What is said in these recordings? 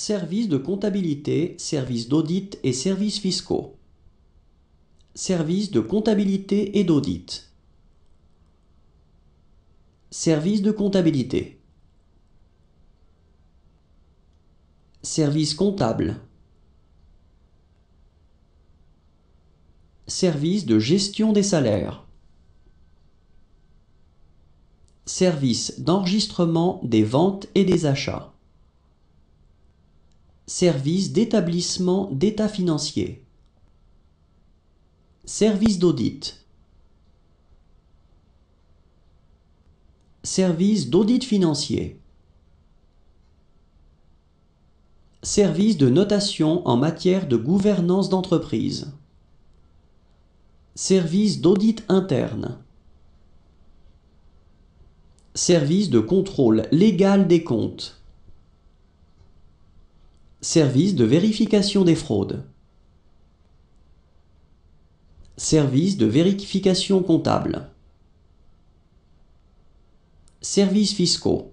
services de comptabilité, services d'audit et services fiscaux. Services de comptabilité et d'audit. Services de comptabilité. Services comptables. Services de gestion des salaires. Services d'enregistrement des ventes et des achats. Service d'établissement d'état financier. Service d'audit. Service d'audit financier. Service de notation en matière de gouvernance d'entreprise. Service d'audit interne. Service de contrôle légal des comptes. Service de vérification des fraudes. Service de vérification comptable. Services fiscaux.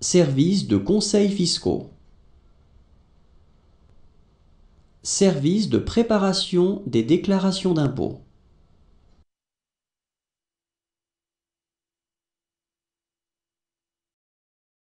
Service de conseils fiscaux. Service de préparation des déclarations d'impôts.